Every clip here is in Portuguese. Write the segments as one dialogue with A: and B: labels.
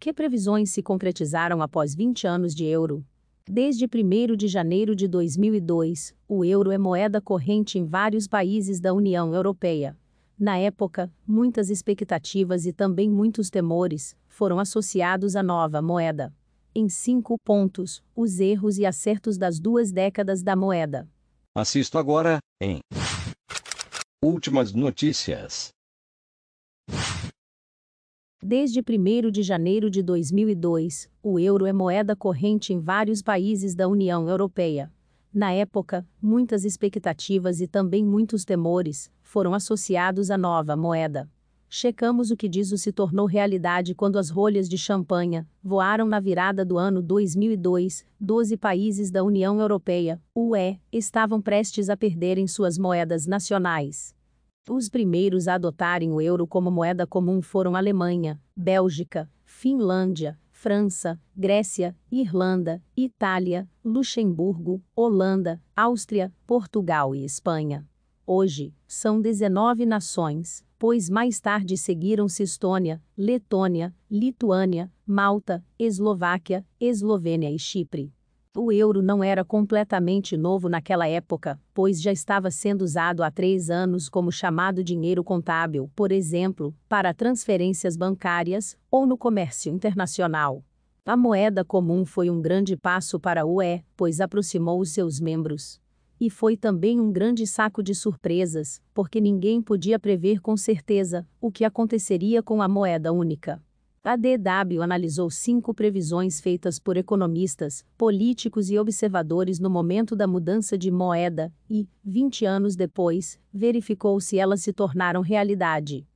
A: Que previsões se concretizaram após 20 anos de euro? Desde 1 de janeiro de 2002, o euro é moeda corrente em vários países da União Europeia. Na época, muitas expectativas e também muitos temores foram associados à nova moeda. Em cinco pontos, os erros e acertos das duas décadas da moeda. Assisto agora, em Últimas notícias. Desde 1 de janeiro de 2002, o euro é moeda corrente em vários países da União Europeia. Na época, muitas expectativas e também muitos temores foram associados à nova moeda. Checamos o que diz o se tornou realidade quando as rolhas de champanha voaram na virada do ano 2002. 12 países da União Europeia, UE, estavam prestes a perderem suas moedas nacionais. Os primeiros a adotarem o euro como moeda comum foram Alemanha, Bélgica, Finlândia, França, Grécia, Irlanda, Itália, Luxemburgo, Holanda, Áustria, Portugal e Espanha. Hoje, são 19 nações, pois mais tarde seguiram-se Estônia, Letônia, Lituânia, Malta, Eslováquia, Eslovênia e Chipre. O euro não era completamente novo naquela época, pois já estava sendo usado há três anos como chamado dinheiro contábil, por exemplo, para transferências bancárias ou no comércio internacional. A moeda comum foi um grande passo para a UE, pois aproximou os seus membros. E foi também um grande saco de surpresas, porque ninguém podia prever com certeza o que aconteceria com a moeda única. A DW analisou cinco previsões feitas por economistas, políticos e observadores no momento da mudança de moeda e, 20 anos depois, verificou se elas se tornaram realidade.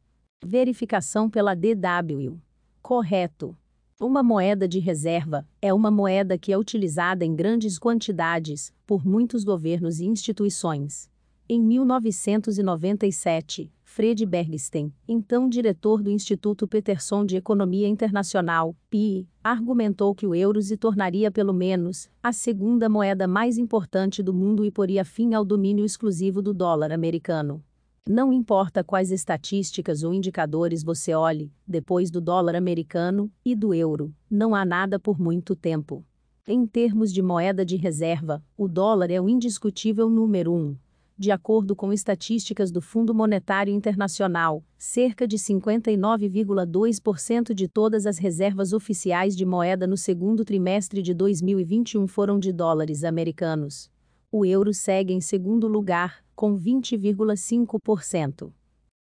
A: Verificação pela DW. Correto. Uma moeda de reserva é uma moeda que é utilizada em grandes quantidades por muitos governos e instituições. Em 1997, Fred Bergsten, então diretor do Instituto Peterson de Economia Internacional, PI, argumentou que o euro se tornaria pelo menos a segunda moeda mais importante do mundo e poria fim ao domínio exclusivo do dólar americano. Não importa quais estatísticas ou indicadores você olhe, depois do dólar americano e do euro, não há nada por muito tempo. Em termos de moeda de reserva, o dólar é o indiscutível número um, de acordo com estatísticas do Fundo Monetário Internacional, cerca de 59,2% de todas as reservas oficiais de moeda no segundo trimestre de 2021 foram de dólares americanos. O euro segue em segundo lugar, com 20,5%.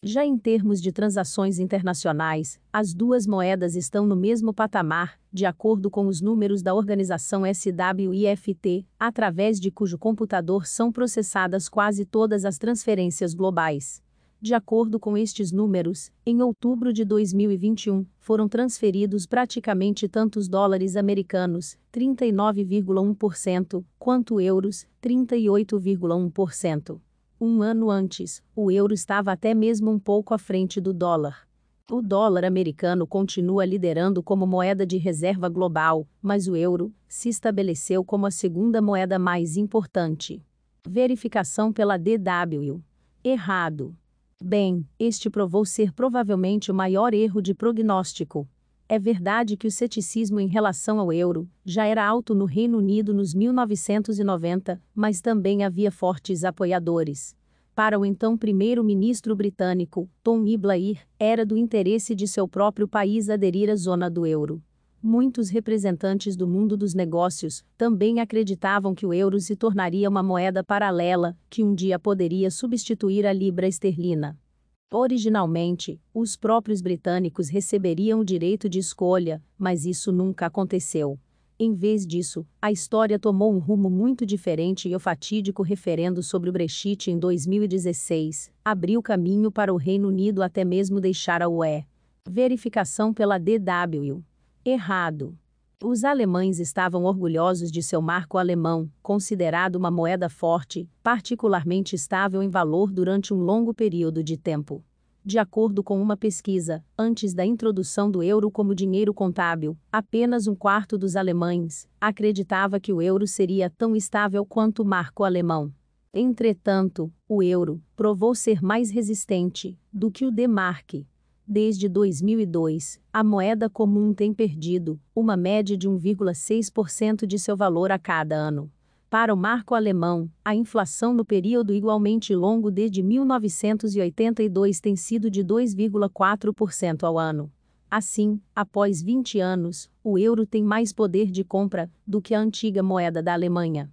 A: Já em termos de transações internacionais, as duas moedas estão no mesmo patamar, de acordo com os números da organização SWIFT, através de cujo computador são processadas quase todas as transferências globais. De acordo com estes números, em outubro de 2021, foram transferidos praticamente tantos dólares americanos, 39,1%, quanto euros, 38,1%. Um ano antes, o euro estava até mesmo um pouco à frente do dólar. O dólar americano continua liderando como moeda de reserva global, mas o euro se estabeleceu como a segunda moeda mais importante. Verificação pela DW. Errado. Bem, este provou ser provavelmente o maior erro de prognóstico, é verdade que o ceticismo em relação ao euro já era alto no Reino Unido nos 1990, mas também havia fortes apoiadores. Para o então primeiro-ministro britânico, Tom Iblair, era do interesse de seu próprio país aderir à zona do euro. Muitos representantes do mundo dos negócios também acreditavam que o euro se tornaria uma moeda paralela, que um dia poderia substituir a libra esterlina. Originalmente, os próprios britânicos receberiam o direito de escolha, mas isso nunca aconteceu. Em vez disso, a história tomou um rumo muito diferente e o fatídico referendo sobre o Brexit em 2016 abriu caminho para o Reino Unido até mesmo deixar a UE. Verificação pela DW. Errado. Os alemães estavam orgulhosos de seu marco alemão, considerado uma moeda forte, particularmente estável em valor durante um longo período de tempo. De acordo com uma pesquisa, antes da introdução do euro como dinheiro contábil, apenas um quarto dos alemães acreditava que o euro seria tão estável quanto o marco alemão. Entretanto, o euro provou ser mais resistente do que o demarque, Desde 2002, a moeda comum tem perdido uma média de 1,6% de seu valor a cada ano. Para o marco alemão, a inflação no período igualmente longo desde 1982 tem sido de 2,4% ao ano. Assim, após 20 anos, o euro tem mais poder de compra do que a antiga moeda da Alemanha.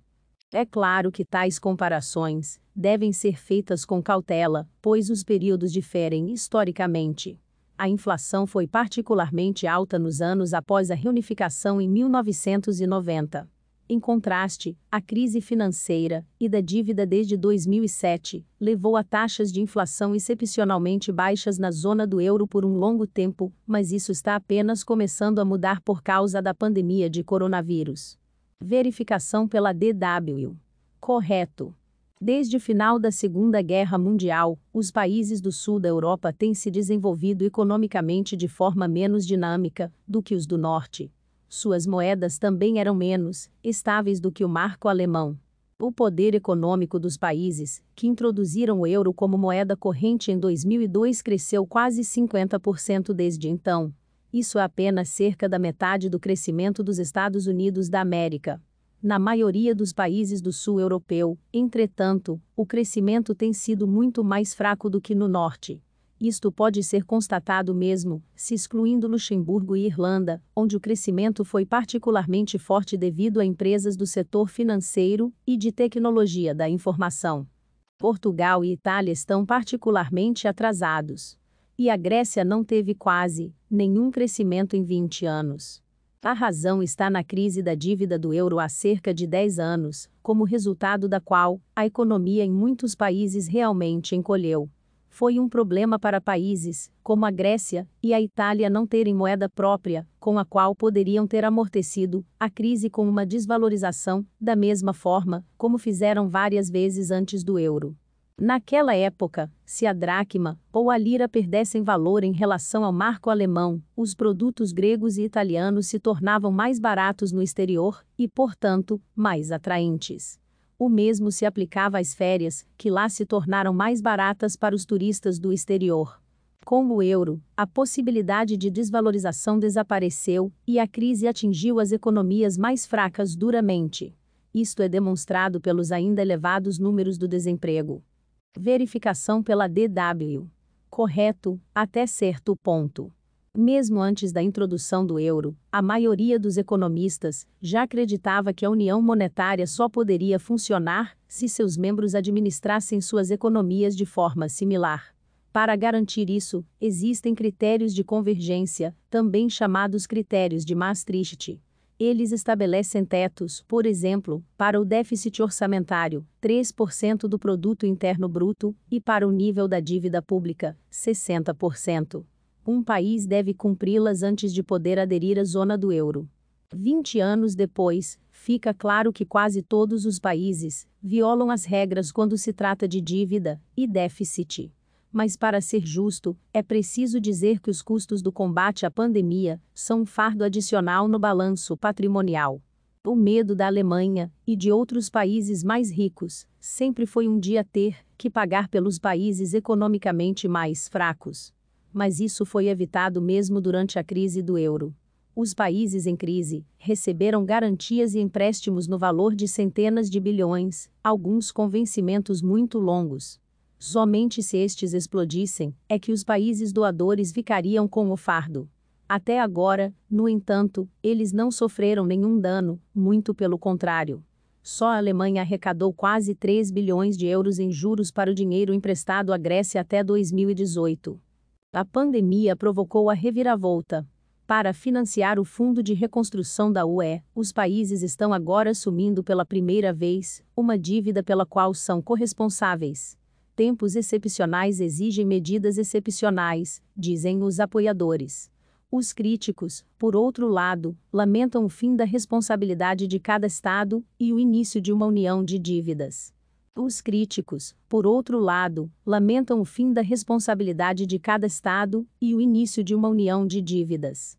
A: É claro que tais comparações devem ser feitas com cautela, pois os períodos diferem historicamente. A inflação foi particularmente alta nos anos após a reunificação em 1990. Em contraste, a crise financeira e da dívida desde 2007 levou a taxas de inflação excepcionalmente baixas na zona do euro por um longo tempo, mas isso está apenas começando a mudar por causa da pandemia de coronavírus. Verificação pela DW. Correto. Desde o final da Segunda Guerra Mundial, os países do sul da Europa têm se desenvolvido economicamente de forma menos dinâmica do que os do norte. Suas moedas também eram menos estáveis do que o marco alemão. O poder econômico dos países que introduziram o euro como moeda corrente em 2002 cresceu quase 50% desde então, isso é apenas cerca da metade do crescimento dos Estados Unidos da América. Na maioria dos países do sul europeu, entretanto, o crescimento tem sido muito mais fraco do que no norte. Isto pode ser constatado mesmo, se excluindo Luxemburgo e Irlanda, onde o crescimento foi particularmente forte devido a empresas do setor financeiro e de tecnologia da informação. Portugal e Itália estão particularmente atrasados. E a Grécia não teve quase nenhum crescimento em 20 anos. A razão está na crise da dívida do euro há cerca de 10 anos, como resultado da qual a economia em muitos países realmente encolheu. Foi um problema para países, como a Grécia e a Itália, não terem moeda própria, com a qual poderiam ter amortecido a crise com uma desvalorização, da mesma forma como fizeram várias vezes antes do euro. Naquela época, se a dracma ou a lira perdessem valor em relação ao marco alemão, os produtos gregos e italianos se tornavam mais baratos no exterior e, portanto, mais atraentes. O mesmo se aplicava às férias, que lá se tornaram mais baratas para os turistas do exterior. Com o euro, a possibilidade de desvalorização desapareceu e a crise atingiu as economias mais fracas duramente. Isto é demonstrado pelos ainda elevados números do desemprego. Verificação pela DW. Correto, até certo ponto. Mesmo antes da introdução do euro, a maioria dos economistas já acreditava que a União Monetária só poderia funcionar se seus membros administrassem suas economias de forma similar. Para garantir isso, existem critérios de convergência, também chamados critérios de Maastricht. Eles estabelecem tetos, por exemplo, para o déficit orçamentário, 3% do produto interno bruto, e para o nível da dívida pública, 60%. Um país deve cumpri-las antes de poder aderir à zona do euro. 20 anos depois, fica claro que quase todos os países violam as regras quando se trata de dívida e déficit. Mas para ser justo, é preciso dizer que os custos do combate à pandemia são um fardo adicional no balanço patrimonial. O medo da Alemanha e de outros países mais ricos sempre foi um dia ter que pagar pelos países economicamente mais fracos. Mas isso foi evitado mesmo durante a crise do euro os países em crise receberam garantias e empréstimos no valor de centenas de bilhões, alguns com vencimentos muito longos. Somente se estes explodissem, é que os países doadores ficariam com o fardo. Até agora, no entanto, eles não sofreram nenhum dano, muito pelo contrário. Só a Alemanha arrecadou quase 3 bilhões de euros em juros para o dinheiro emprestado à Grécia até 2018. A pandemia provocou a reviravolta. Para financiar o Fundo de Reconstrução da UE, os países estão agora assumindo pela primeira vez uma dívida pela qual são corresponsáveis. Tempos excepcionais exigem medidas excepcionais, dizem os apoiadores. Os críticos, por outro lado, lamentam o fim da responsabilidade de cada Estado e o início de uma união de dívidas. Os críticos, por outro lado, lamentam o fim da responsabilidade de cada Estado e o início de uma união de dívidas